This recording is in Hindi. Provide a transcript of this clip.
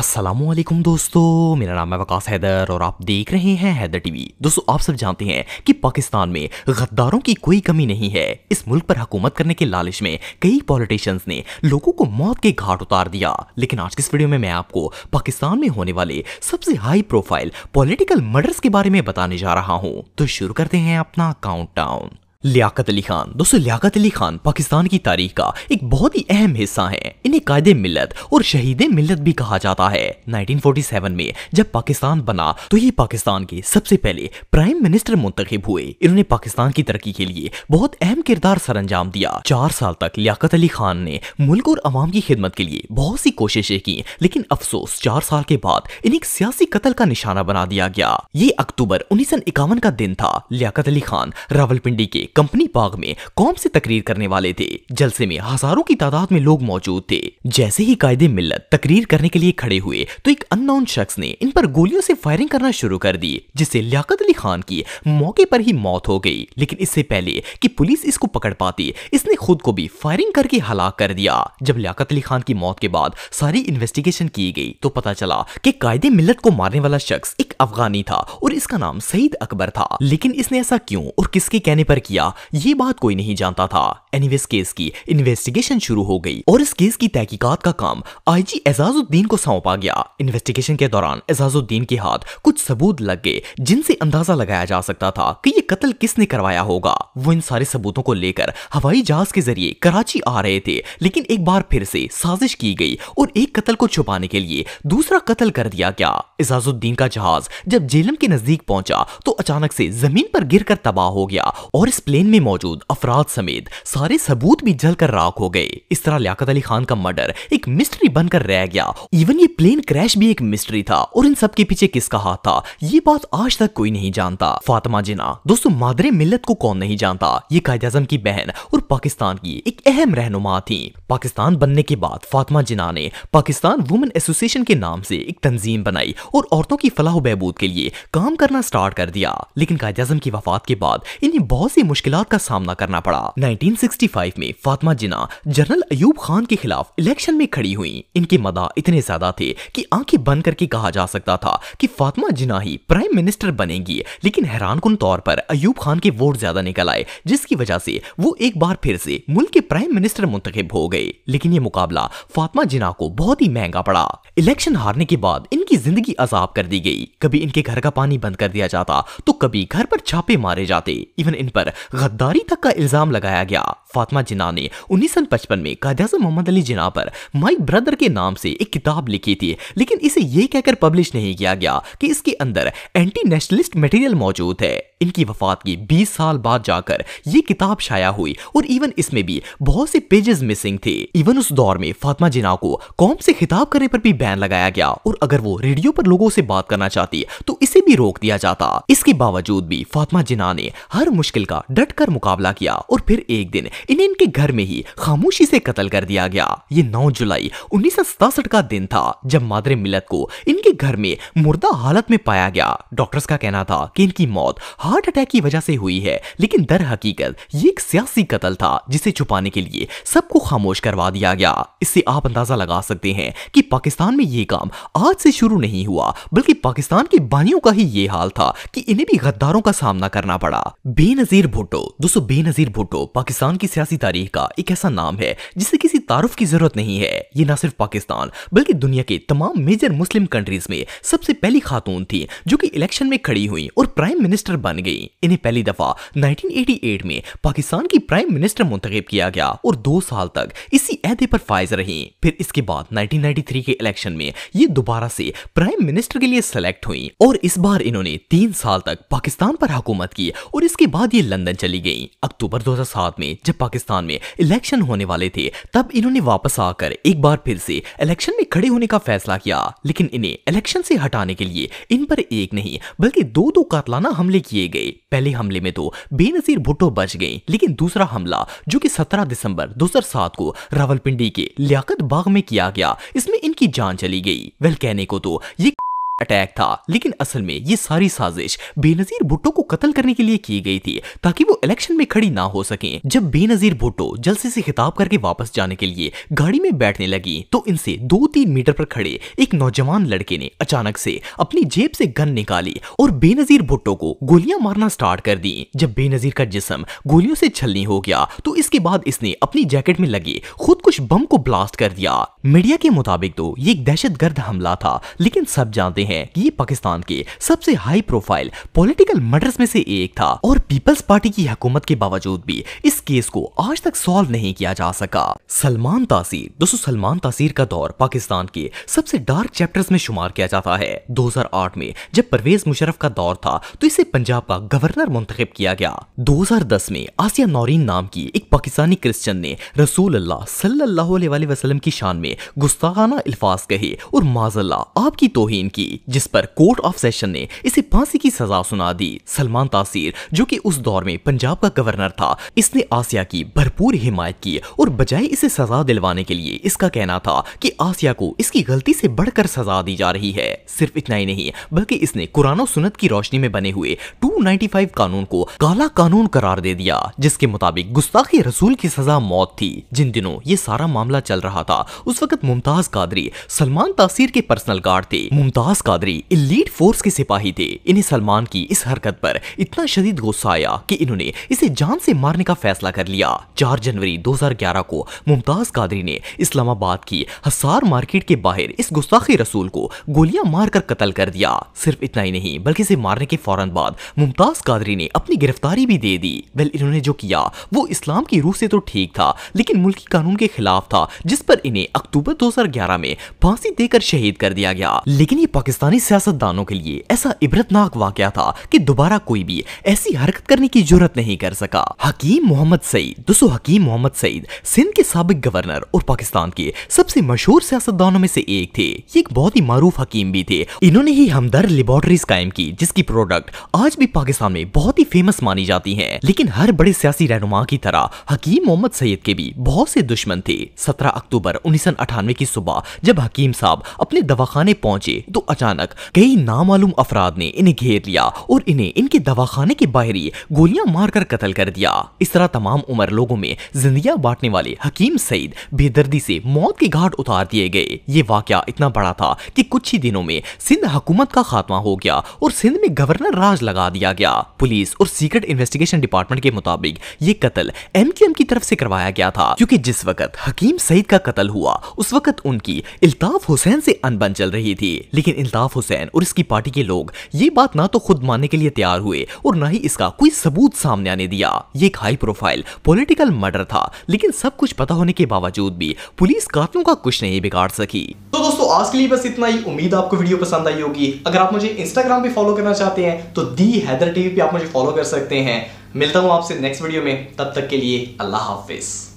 असलम दोस्तों मेरा नाम है वकास हैदर और आप देख रहे हैं हैदर टीवी दोस्तों आप सब जानते हैं कि पाकिस्तान में गद्दारों की कोई कमी नहीं है इस मुल्क पर हुकूमत करने के लालच में कई पॉलिटिशियंस ने लोगों को मौत के घाट उतार दिया लेकिन आज की इस वीडियो में मैं आपको पाकिस्तान में होने वाले सबसे हाई प्रोफाइल पॉलिटिकल मर्डर्स के बारे में बताने जा रहा हूँ तो शुरू करते हैं अपना काउंट लियाकत अली खान दोस्तों लियाकत अली खान पाकिस्तान की तारीख का एक बहुत ही अहम हिस्सा है इन्हें कायद मिलत और शहीद मिलत भी कहा जाता है 1947 में जब पाकिस्तान बना तो ये पाकिस्तान के सबसे पहले प्राइम मिनिस्टर मुंतखब हुए इन्होंने पाकिस्तान की तरक्की के लिए बहुत अहम किरदार सर अंजाम दिया चार साल तक लियाकत अली खान ने मुल्क और अवाम की खिदमत के लिए बहुत सी कोशिशें की लेकिन अफसोस चार साल के बाद इन्हें सियासी कतल का निशाना बना दिया गया ये अक्टूबर उन्नीस का दिन था लियाकत अली खान रावलपिंडी के कंपनी बाग में कौम से तकरीर करने वाले थे जलसे में हजारों की तादाद में लोग मौजूद थे जैसे ही कायदे मिलत तकरीर करने के लिए खड़े हुए तो एक अननोन शख्स ने इन पर गोलियों से फायरिंग करना शुरू कर दी जिससे लियाकत अली खान की मौके पर ही मौत हो गई लेकिन इससे पहले कि पुलिस इसको पकड़ पाती इसने खुद को भी फायरिंग करके हलाक कर दिया जब लियाकत अली खान की मौत के बाद सारी इन्वेस्टिगेशन की गई तो पता चला कि कायदे मिलत को मारने वाला शख्स एक अफगानी था और इसका नाम सईद अकबर था लेकिन इसने ऐसा क्यों और किसके कहने पर किया किया ये बात कोई नहीं जानता था एनीवेज केस की इन्वेस्टिगेशन शुरू हो गई और इस केस की तहकीकात का काम आईजी एजाजुद्दीन को सौंपा गया इन्वेस्टिगेशन के दौरान एजाजुद्दीन के हाथ कुछ सबूत लग गए जिनसे अंदाजा लगाया जा सकता था कि ये कत्ल किसने करवाया होगा वो इन सारे सबूतों को लेकर हवाई जहाज के जरिए कराची आ रहे थे लेकिन एक बार फिर से साजिश की गई और एक कत्ल को छुपाने के लिए दूसरा कत्ल कर दिया गया इजाजुद्दीन का जहाज जब जेलम के नजदीक पहुंचा तो अचानक से जमीन पर गिरकर तबाह हो गया और इस प्लेन में मौजूद अफराद समेत सारे सबूत भी जलकर राख हो गए इस तरह लियाकत अली खान का मर्डर एक मिस्ट्री बनकर रह गया इवन ये प्लेन क्रैश भी एक मिस्ट्री था और इन सबके पीछे किसका हाथ था ये बात आज तक कोई नहीं जानता फातिमा जिना दोस्तों मादरे मिलत को कौन नहीं जानता ये कायद अजम की बहन और पाकिस्तान की एक अहम रहनुमा थी पाकिस्तान बनने के बाद फातिमा जिना ने पाकिस्तान वुमेन एसोसिएशन के नाम से एक तंजीम बनाई और औरतों की फलाह बहबूद के लिए काम करना स्टार्ट कर दिया लेकिन कायद अजम की वफात के बाद इन्हें बहुत सी मुश्किल मुश्किल का सामना करना पड़ा 1965 में फातिमा जिना जनरल अयूब खान के खिलाफ इलेक्शन में खड़ी हुई इनके मदा इतने ज्यादा थे कि आंखें बंद करके कहा जा सकता था कि फातिमा जिना ही प्राइम मिनिस्टर बनेंगी लेकिन हैरान कुन तौर पर अयूब खान के वोट ज्यादा निकल आए जिसकी वजह से वो एक बार फिर से मुल्क के प्राइम मिनिस्टर मुंतखब हो गए लेकिन ये मुकाबला फातिमा जिना को बहुत ही महंगा पड़ा इलेक्शन हारने के बाद इनकी जिंदगी अजाब कर दी गई कभी इनके घर का पानी बंद कर दिया जाता तो कभी घर पर छापे मारे जाते इवन इन पर गद्दारी तक का इल्जाम लगाया गया फातिमा जिना ने उन्नीस सौ पचपन में कायद मोहम्मद अली जिना पर माइक ब्रदर के नाम से एक किताब लिखी थी लेकिन इसे ये कहकर पब्लिश नहीं किया गया कि इसके अंदर एंटी नेशनलिस्ट मटेरियल मौजूद है इनकी वफात की 20 साल बाद जाकर ये किताब शाया हुई और इवन इसमें भी बहुत से पेजेस मिसिंग थे इवन उस दौर में फातिमा जिना को कौम से खिताब करने पर भी बैन लगाया गया और अगर वो रेडियो पर लोगों से बात करना चाहती तो इसे भी रोक दिया जाता इसके बावजूद भी फातिमा जिना ने हर मुश्किल का डटकर मुकाबला किया और फिर एक दिन इन्हें इनके घर में ही खामोशी से कत्ल कर दिया गया ये 9 जुलाई उन्नीस का दिन था जब मादरे मिलत को इनके घर में मुर्दा हालत में पाया गया डॉक्टर्स का कहना था कि इनकी मौत हार्ट अटैक की वजह से हुई है लेकिन दर हकीकत ये एक सियासी कत्ल था जिसे छुपाने के लिए सबको खामोश करवा दिया गया इससे आप अंदाजा लगा सकते हैं कि पाकिस्तान में ये काम आज से शुरू नहीं हुआ बल्कि पाकिस्तान के बानियों का ही ये हाल था कि इन्हें भी गद्दारों का सामना करना पड़ा बेनजीर भुट्टो भुट्टो दोस्तों बेनजीर भुट्टो पाकिस्तान की सियासी तारीख का एक ऐसा नाम है जिसे किसी तारुफ की जरूरत नहीं है ये न सिर्फ पाकिस्तान बल्कि दुनिया के तमाम मेजर मुस्लिम कंट्रीज में सबसे पहली खातून थी जो कि इलेक्शन में खड़ी हुई और प्राइम मिनिस्टर बन गई इन्हें पहली दफा नाइनटीन में पाकिस्तान की प्राइम मिनिस्टर मुंतब किया गया और दो साल तक इसी अहदे पर फायज रही फिर इसके बाद नाइनटीन के इलेक्शन में ये दोबारा से प्राइम मिनिस्टर के लिए सेलेक्ट हुई और इस बार इन्होंने तीन साल तक पाकिस्तान पर हुकूमत की और इसके बाद ये लंदन लंदन चली गई अक्टूबर 2007 में जब पाकिस्तान में इलेक्शन होने वाले थे तब इन्होंने वापस आकर एक बार फिर से इलेक्शन में खड़े होने का फैसला किया लेकिन इन्हें इलेक्शन से हटाने के लिए इन पर एक नहीं बल्कि दो दो कातलाना हमले किए गए पहले हमले में तो बेनजीर भुट्टो बच गई लेकिन दूसरा हमला जो कि 17 दिसंबर 2007 को रावलपिंडी के लियाकत बाग में किया गया इसमें इनकी जान चली गई वेल कहने को तो ये अटैक था लेकिन असल में ये सारी साजिश बेनजीर भुट्टो को कत्ल करने के लिए की गई थी ताकि वो इलेक्शन में खड़ी ना हो सके जब बेनजीर भुट्टो जलसे से खिताब करके वापस जाने के लिए गाड़ी में बैठने लगी तो इनसे दो तीन मीटर पर खड़े एक नौजवान लड़के ने अचानक से अपनी जेब से गन निकाली और बेनजीर भुट्टो को गोलियां मारना स्टार्ट कर दी जब बेनजीर का जिसम गोलियों से छलनी हो गया तो इसके बाद इसने अपनी जैकेट में लगे खुद कुछ बम को ब्लास्ट कर दिया मीडिया के मुताबिक तो ये एक दहशत हमला था लेकिन सब जानते हैं हैं कि ये पाकिस्तान के सबसे हाई प्रोफाइल पॉलिटिकल मर्डर्स में से एक था और पीपल्स पार्टी की हुकूमत के बावजूद भी इस केस को आज तक सॉल्व नहीं किया जा सका सलमान तासीर दोस्तों सलमान तासीर का दौर पाकिस्तान के सबसे डार्क चैप्टर्स में शुमार किया जाता है 2008 में जब परवेज मुशरफ का दौर था तो इसे पंजाब का गवर्नर मुंतब किया गया 2010 में आसिया नौरीन नाम की एक पाकिस्तानी क्रिश्चियन ने रसूल अल्लाह सल्लाह अलैहि की शान में गुस्ताखाना अल्फाज कहे और माजल्ला आपकी तोहीन की जिस पर कोर्ट ऑफ सेशन ने इसे फांसी की सजा सुना दी सलमान तासीर जो कि उस दौर में पंजाब का गवर्नर था इसने आसिया की भरपूर हिमायत की और बजाय इसे सजा दिलवाने के लिए इसका कहना था कि आसिया को इसकी गलती से बढ़कर सजा दी जा रही है सिर्फ इतना ही नहीं बल्कि इसने कुरानो सुनत की रोशनी में बने हुए टू कानून को काला कानून करार दे दिया जिसके मुताबिक गुस्ताखी रसूल की सजा मौत थी जिन दिनों ये सारा मामला चल रहा था उस वक्त मुमताज कादरी सलमान तासीर के पर्सनल गार्ड थे मुमताज कादरी इलीट फोर्स के सिपाही थे इन्हें सलमान की इस हरकत पर इतना शदीद गुस्सा आया कि इन्होंने इसे जान से मारने का फैसला कर लिया 4 जनवरी 2011 को मुमताज कादरी ने इस्लामाबाद की हसार मार्केट के बाहर इस गुस्ताखी रसूल को गोलियां मारकर कत्ल कर दिया सिर्फ इतना ही नहीं बल्कि इसे मारने के फौरन बाद मुमताज कादरी ने अपनी गिरफ्तारी भी दे दी वेल इन्होंने जो किया वो इस्लाम की रूह से तो ठीक था लेकिन मुल्की कानून के खिलाफ था जिस पर इन्हें अक्टूबर दो में फांसी देकर शहीद कर दिया गया लेकिन ये पाकिस्तान पाकिस्तानी सियासतदानों के लिए ऐसा इबरतनाक वाक़ था कि दोबारा कोई भी ऐसी हरकत करने की जरूरत नहीं कर सका हकीम मोहम्मद सईद दोस्तों हकीम मोहम्मद सईद सिंध के सबक गवर्नर और पाकिस्तान के सबसे मशहूर सियासतदानों में से एक थे ये एक बहुत ही मारूफ हकीम भी थे इन्होंने ही हमदर लेबोरेटरीज कायम की जिसकी प्रोडक्ट आज भी पाकिस्तान में बहुत ही फेमस मानी जाती है लेकिन हर बड़े सियासी रहनुमा की तरह हकीम मोहम्मद सईद के भी बहुत से दुश्मन थे सत्रह अक्टूबर उन्नीस की सुबह जब हकीम साहब अपने दवाखाने पहुंचे तो अचानक अचानक कई नामालूम अफराद ने इन्हें घेर लिया और इन्हें इनके दवाखाने के बाहर ही गोलियां मारकर कत्ल कर दिया इस तरह तमाम उम्र लोगों में जिंदगी बांटने वाले हकीम सईद बेदर्दी से मौत के घाट उतार दिए गए ये वाक्य इतना बड़ा था कि कुछ ही दिनों में सिंध हुकूमत का खात्मा हो गया और सिंध में गवर्नर राज लगा दिया गया पुलिस और सीक्रेट इन्वेस्टिगेशन डिपार्टमेंट के मुताबिक ये कत्ल एम की तरफ से करवाया गया था क्योंकि जिस वक्त हकीम सईद का कत्ल हुआ उस वक्त उनकी इल्ताफ हुसैन से अनबन चल रही थी लेकिन अल्ताफ हुसैन और इसकी पार्टी के लोग ये बात ना तो खुद मानने के लिए तैयार हुए और ना ही इसका कोई सबूत सामने आने दिया ये एक हाई प्रोफाइल पॉलिटिकल मर्डर था लेकिन सब कुछ पता होने के बावजूद भी पुलिस कातलों का कुछ नहीं बिगाड़ सकी तो दोस्तों आज के लिए बस इतना ही उम्मीद आपको वीडियो पसंद आई होगी अगर आप मुझे इंस्टाग्राम पे फॉलो करना चाहते हैं तो दी हैदर टीवी पे आप मुझे फॉलो कर सकते हैं मिलता हूं आपसे नेक्स्ट वीडियो में तब तक के लिए अल्लाह हाफिज़